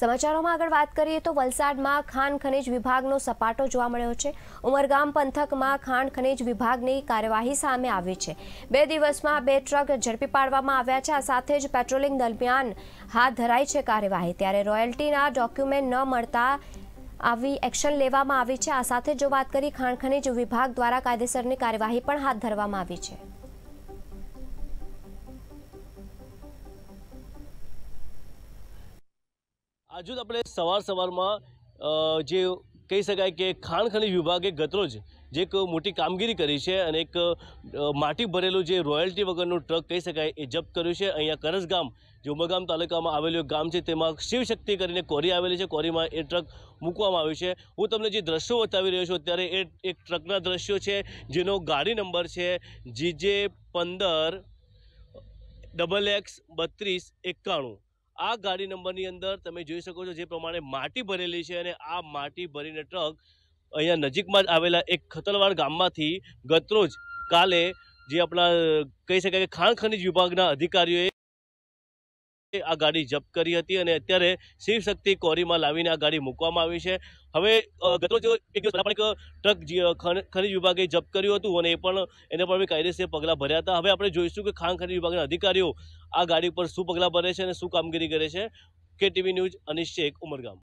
સમાચારોમાં આગળ વાત કરીએ તો વલસાડમાં ખાંડ ખનિજ વિભાગનો સપાટો જોવા મળ્યો છે ઉમરગામ પંથકમાં ખાંડ ખનીજ વિભાગની કાર્યવાહી સામે આવી છે બે દિવસમાં બે ટ્રક ઝડપી પાડવામાં આવ્યા છે આ સાથે જ પેટ્રોલિંગ દરમિયાન હાથ ધરાઈ છે કાર્યવાહી ત્યારે રોયલ્ટીના ડોક્યુમેન્ટ ન મળતા આવી એક્શન લેવામાં આવી છે આ સાથે જો વાત કરી ખાંડ ખનિજ વિભાગ દ્વારા કાયદેસરની કાર્યવાહી પણ હાથ ધરવામાં આવી છે આજે આપણે સવાર સવારમાં જે કહી શકાય કે ખાણ ખનિજ વિભાગે ગતરોજ જે એક મોટી કામગીરી કરી છે અને એક માટી ભરેલું જે રોયલ્ટી વગરનું ટ્રક કહી શકાય એ જપ્ત કર્યું છે અહીંયા કરસ ગામ જે ઉમરગામ તાલુકામાં આવેલું ગામ છે તેમાં શિવશક્તિ કરીને કોરી આવેલી છે કોરીમાં એ ટ્રક મૂકવામાં આવ્યું છે હું તમને જે દ્રશ્યો બતાવી રહ્યો છું અત્યારે એ એક ટ્રકના દ્રશ્યો છે જેનો ગાડી નંબર છે જીજે પંદર ડબલ એક્સ બત્રીસ એકાણું આ ગાડી નંબરની અંદર તમે જોઈ શકો છો જે પ્રમાણે માટી ભરેલી છે અને આ માટી ભરીને ટ્રક અહીંયા નજીકમાં જ આવેલા એક ખતલવાડ ગામમાંથી ગતરોજ કાલે જે આપણા કહી શકાય કે ખાણ ખનીજ વિભાગના અધિકારીઓએ આ ગાડી જપ્ત કરી હતી અને અત્યારે શિવશક્તિ કોરીમાં લાવીને આ ગાડી મૂકવામાં આવી છે હવે ગતરોજ એક દિવસ પણ એક ટ્રક ખનિજ વિભાગે જપ્ત કર્યું હતું અને એ પણ એને પણ કાયદેસર પગલાં ભર્યા હતા હવે આપણે જોઈશું કે ખાણ ખનિજ વિભાગના અધિકારીઓ આ ગાડી પર શું પગલાં ભરે છે અને શું કામગીરી કરે છે કે ટીવી ન્યૂઝ અનિશ શેખ ઉમરગામ